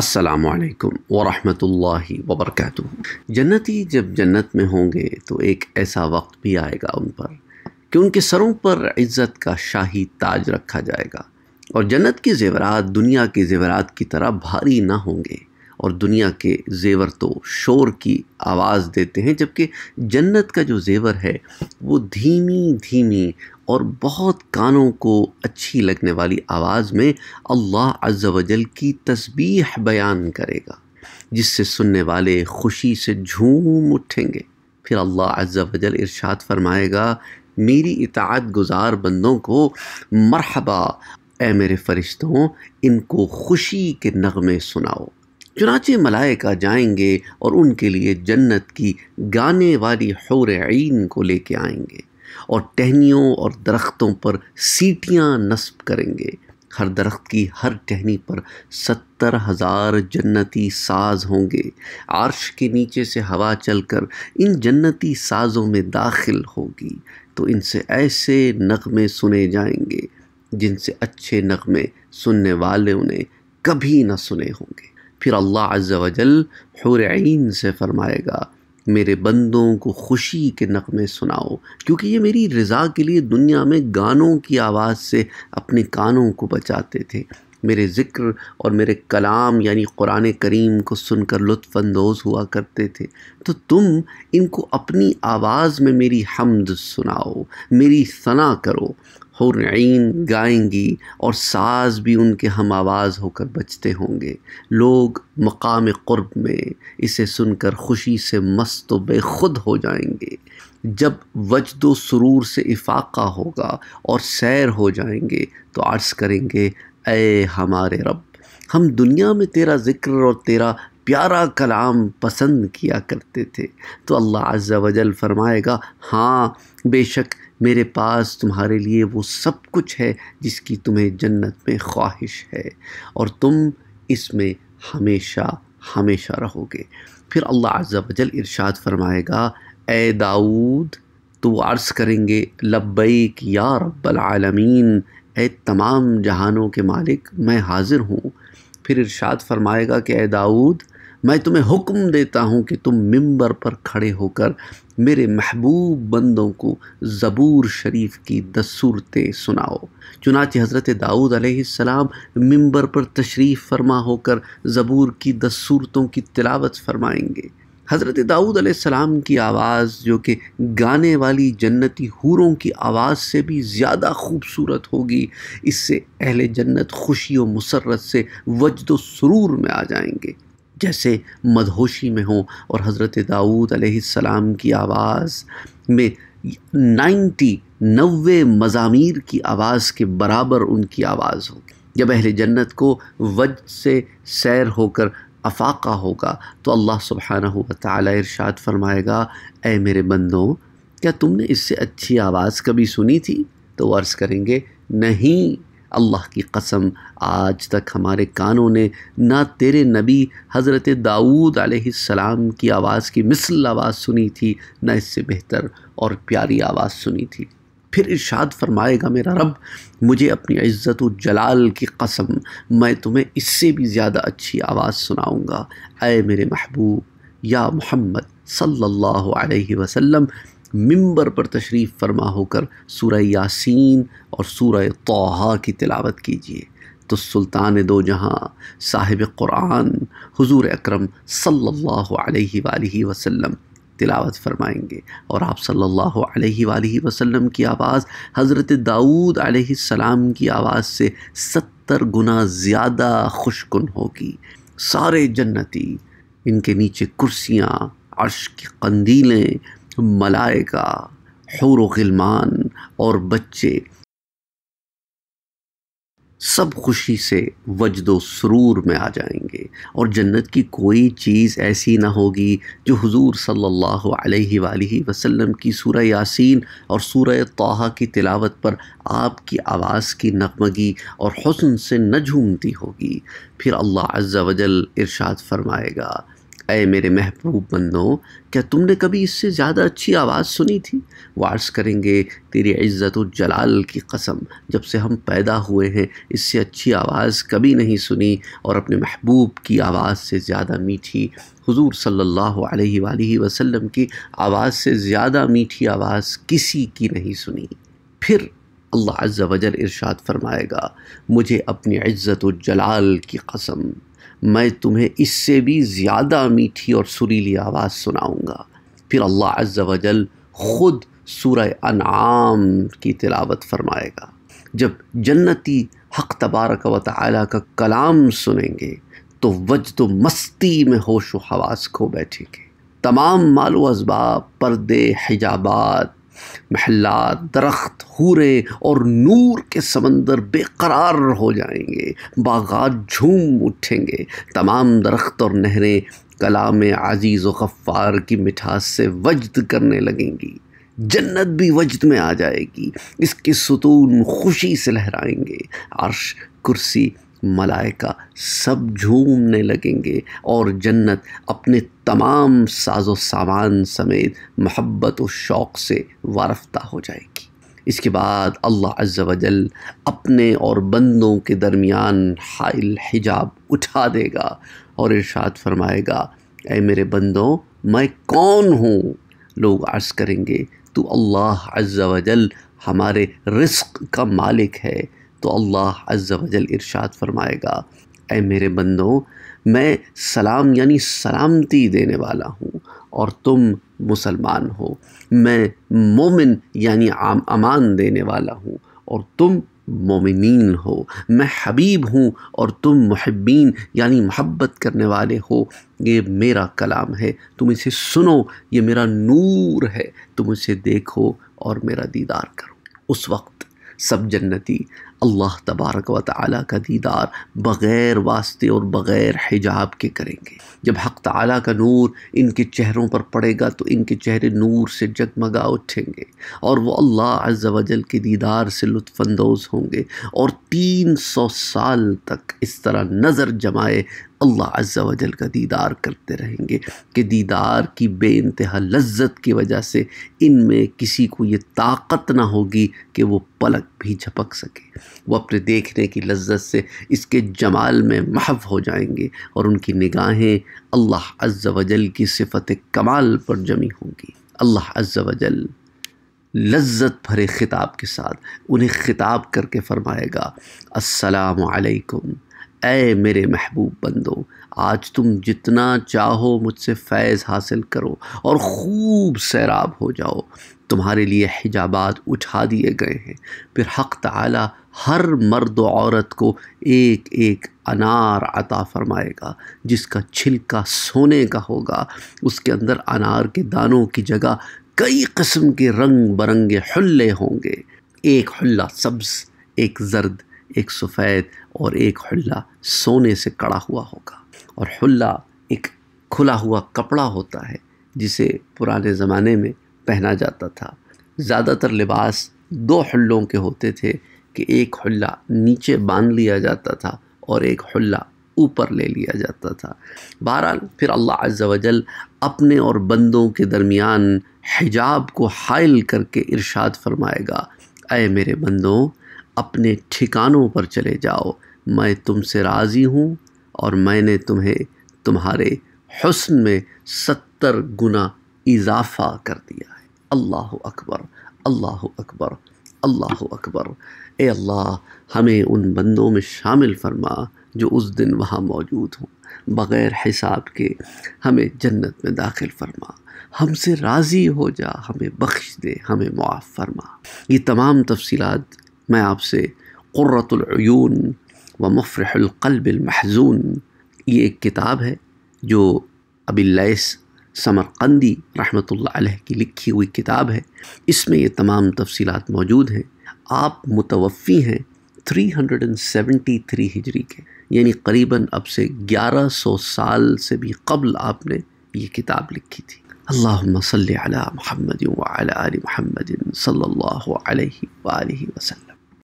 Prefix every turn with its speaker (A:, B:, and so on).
A: असलकम वरहमतुल्लाहि वबरक जन्नती जब जन्नत में होंगे तो एक ऐसा वक्त भी आएगा उन पर कि उनके सरों पर इज़्ज़त का शाही ताज रखा जाएगा और जन्नत के जेवरात दुनिया के जेवरात की तरह भारी ना होंगे और दुनिया के जेवर तो शोर की आवाज़ देते हैं जबकि जन्नत का जो जेवर है वो धीमी धीमी और बहुत कानों को अच्छी लगने वाली आवाज़ में अल्लाह अज़्ज़ वजल की तस्बीह बयान करेगा जिससे सुनने वाले खुशी से झूम उठेंगे फिर अल्लाह अज़्ज़ वजल इरशाद फरमाएगा मेरी इतात गुज़ार बंदों को मरहबा ए मेरे फ़रिश्तों इनको खुशी के नगमे सुनाओ चुनाचे मलाइका जाएंगे और उनके लिए जन्नत की गाने वाली हौर आइन को लेके आएंगे और टहनियों और दरख्तों पर सीटियां नस्ब करेंगे हर दरख्त की हर टहनी पर सत्तर हज़ार जन्नती साज होंगे आर्श के नीचे से हवा चलकर इन जन्नती साजों में दाखिल होगी तो इनसे ऐसे नगमे सुने जाएंगे जिनसे अच्छे नगमे सुनने वाले उन्हें कभी न सुने होंगे फिर अल्लाह अज्जा वजल हुरैन से फरमाएगा मेरे बंदों को खुशी के नगमे सुनाओ क्योंकि ये मेरी रज़ा के लिए दुनिया में गानों की आवाज़ से अपने कानों को बचाते थे मेरे ज़िक्र और मेरे कलाम यानी क़ुरान करीम को सुनकर लुत्फानंदोज़ हुआ करते थे तो तुम इनको अपनी आवाज़ में मेरी हमद सुनाओ मेरी सना करो हुरैन गाएंगी और साज भी उनके हम आवाज़ होकर बजते होंगे लोग मकाम क़ुर्ब में इसे सुनकर खुशी से मस्त व बेखुद हो जाएंगे जब वजद सुरूर से इफाक़ा होगा और सैर हो जाएंगे तो अर्ज़ करेंगे ए हमारे रब हम दुनिया में तेरा ज़िक्र और तेरा प्यारा कलाम पसंद किया करते थे तो अल्लाह अज़्ज़ा वजल फरमाएगा हाँ बेशक मेरे पास तुम्हारे लिए वो सब कुछ है जिसकी तुम्हें जन्नत में ख्वाहिश है और तुम इसमें हमेशा हमेशा रहोगे फिर अल्लाह अज़्ज़ा वजल इरशाद फरमाएगा ए दाऊद तो अर्ज़ करेंगे लब्बैक या रब्बल ए तमाम जहानों के मालिक मैं हाज़िर हूँ फिर इरशाद फरमाएगा कि ए दाऊद मैं तुम्हें हुक्म देता हूँ कि तुम मिंबर पर खड़े होकर मेरे महबूब बंदों को ज़बूर शरीफ की दसूरतें सुनाओ चुनाच हज़रत दाऊद सलाम मिंबर पर तशरीफ़ फरमा होकर ज़बूर की दसूरतों की तिलावत फरमाएंगे हज़रत दाऊद सलाम की आवाज़ जो कि गाने वाली जन्नती हूरों की आवाज़ से भी ज़्यादा खूबसूरत होगी इससे अहल जन्नत खुशी व मुसरत से वजद सुरूर में आ जाएंगे जैसे मदहोशी में हों और हज़रत दाऊद सलाम की आवाज़ में नाइन्टी नवे मज़ामी की आवाज़ के बराबर उनकी आवाज़ होगी जब अहल जन्नत को वज से सैर होकर अफाका होगा तो अल्लाह सुबहाना ताला इरशाद फरमाएगा ए मेरे बंदों क्या तुमने इससे अच्छी आवाज़ कभी सुनी थी तो अर्ज़ करेंगे नहीं अल्लाह की कसम आज तक हमारे कानों ने ना तेरे नबी हज़रत दाऊद सलाम की आवाज़ की मिसल आवाज़ सुनी थी ना इससे बेहतर और प्यारी आवाज़ सुनी थी फिर इरशाद फरमाएगा मेरा रब मुझे अपनी इज़्ज़त जलाल की कसम मैं तुम्हें इससे भी ज़्यादा अच्छी आवाज़ सुनाऊँगा अय मेरे महबूब या मोहम्मद सल्लल्लाहु अलैहि वसल्लम मिंबर पर तशरीफ़ फरमा होकर सूरह यासीन और सूर तोहा की तिलावत कीजिए तो सुल्तान दो जहाँ साहिब क़ुरान हुजूर अकरम सल्लल्लाहु अलैहि वसल्लम तिलावत फरमाएंगे और आप सल्लल्लाहु अलैहि वालैहि वसल्लम की आवाज़ हज़रत दाऊद सलाम की आवाज़ से सत्तर गुना ज़्यादा खुशकुन होगी सारे जन्नती इनके नीचे कुर्सियाँ अर्श की कंदीलें मलाइका हूर गिलमान और बच्चे सब खुशी से वजद सुरूर में आ जाएंगे और जन्नत की कोई चीज़ ऐसी ना होगी जो हुजूर सल्लल्लाहु अलैहि वालैहि वसल्लम की सूरह यासीन और सूरह ताहा की तिलावत पर आपकी आवाज़ की नगमगी और हुस्न से न झूमती होगी फिर अल्लाह अज्जा वजल इरशाद फरमाएगा अय मेरे महबूब बंदो क्या तुमने कभी इससे ज़्यादा अच्छी आवाज़ सुनी थी वार्स करेंगे तेरी इज़्ज़त जलाल की कसम जब से हम पैदा हुए हैं इससे अच्छी आवाज़ कभी नहीं सुनी और अपने महबूब की आवाज़ से ज़्यादा मीठी हुजूर सल्लल्लाहु अलैहि वाली वसल्लम की आवाज़ से ज़्यादा मीठी आवाज़ किसी की नहीं सुनी फिर अल्लाह अज़्ज़ वजल इरशाद फरमाएगा मुझे अपनी इज़्ज़त जलाल की कसम मैं तुम्हें इससे भी ज़्यादा मीठी और सुरीली आवाज़ सुनाऊँगा फिर अल्लाह अज़्ज़ वजल ख़ुद सूरह अनाम की तिलावत फरमाएगा जब जन्नती हक तबारक व ताली का कलाम सुनेंगे तो वजद मस्ती में होश व हवास खो बैठेंगे तमाम मालो इसबाब पर्दे हिजाबात महल्लात दरख्त हूरे और नूर के समंदर बेकरार हो जाएंगे बागात झूम उठेंगे तमाम दरख्त और नहरें कलाम आजीज़ गफ़ार की मिठास से वजद करने लगेंगी जन्नत भी वजद में आ जाएगी इसके सुतून खुशी से लहराएंगे अर्श कुर्सी मलाइका सब झूमने लगेंगे और जन्नत अपने तमाम साजो सामान समेत मोहब्बत व शौक़ से वारफ्ता हो जाएगी इसके बाद अल्लाह अज्जल अपने और बंदों के दरमियान हाइल हिजाब उठा देगा और इरशाद फरमाएगा ए मेरे बंदों मैं कौन हूँ लोग अर्ज़ करेंगे तो अल्लाह अज्जल हमारे रिस्क का मालिक है तो अल्लाह अज़्ज़ वजल इरशाद फरमाएगा ए मेरे बंदो मैं सलाम यानी सलामती देने वाला हूँ और तुम मुसलमान हो मैं मोमिन यानी आम अमान देने वाला हूँ और तुम मोमिन हो मैं हबीब हूँ और तुम महबीन यानी मोहब्बत करने वाले हो ये मेरा कलाम है तुम इसे सुनो ये मेरा नूर है तुम इसे देखो और मेरा दीदार करो उस वक्त सब जन्नती अल्लाह तबारक व ताली का दीदार बग़ैर वास्ते और बग़ैर हिजाब के करेंगे जब हक़ ताली का नूर इनके चेहरों पर पड़ेगा तो इनके चेहरे नूर से जगमगा उठेंगे और वो अल्लाह अज़ वजल के दीदार से लुफानंदोज़ होंगे और तीन सौ साल तक इस तरह नज़र जमाए अल्लाह अज़्ज़ा वजल का दीदार करते रहेंगे कि दीदार की बे इंतहा लज्जत की वजह से इनमें किसी को ये ताकत ना होगी कि वो पलक भी झपक सके वो अपने देखने की लज्जत से इसके जमाल में महव हो जाएंगे और उनकी निगाहें अल्लाह अज्ज़ वजल की सिफत कमाल पर जमी होंगी अल्लाह अज्ज़ वजल लज्जत भरे ख़िताब के साथ उन्हें ख़िताब करके फ़रमाएगा अस्सलाम वालेकुम मेरे महबूब बंदो आज तुम जितना चाहो मुझसे फैज़ हासिल करो और खूब सैराब हो जाओ तुम्हारे लिए हिजाबात उठा दिए गए हैं फिर हक़ तला हर मर्द औरत को एक एक अनार अता फरमाएगा जिसका छिलका सोने का होगा उसके अंदर अनार के दानों की जगह कई कस्म के रंग बरंगे हल्ले होंगे एक हल्ला सब्ज़ एक जर्द एक सफ़ेद और एक हल्ला सोने से कड़ा हुआ होगा और हुल्ला एक खुला हुआ कपड़ा होता है जिसे पुराने ज़माने में पहना जाता था ज़्यादातर लिबास दो हल्लों के होते थे कि एक हल्ला नीचे बांध लिया जाता था और एक हल्ला ऊपर ले लिया जाता था बहरहाल फिर अल्लाह अज्जल अपने और बंदों के दरमियान हिजाब को हायल करके इरशाद फरमाएगा अय मेरे बंदों अपने ठिकानों पर चले जाओ मैं तुमसे राज़ी हूँ और मैंने तुम्हें तुम्हारे हसन में सत्तर गुना इजाफ़ा कर दिया है अल्लाह अकबर अल्लाह अकबर अल्लाह अकबर ए अल्लाह हमें उन बंदों में शामिल फरमा जो उस दिन वहाँ मौजूद हों बग़ैर हिसाब के हमें जन्नत में दाखिल फरमा हमसे राज़ी हो जा हमें बख्श दे हमें मुआफ़ फरमा ये तमाम तफसीलात मैं आपसे क़ुर्रतुलयून व मफरह महजून ये एक किताब है जो अबिल्लैस समरकंदी रहमत की लिखी हुई किताब है इसमें ये तमाम तफसीत मौजूद हैं आप मुतवफ़ी हैं 373 हिजरी के यानी करीबन अब से 1100 साल से भी कबल आपने ये किताब लिखी थी अल्लाह सल महमद सल्ला वसल्लम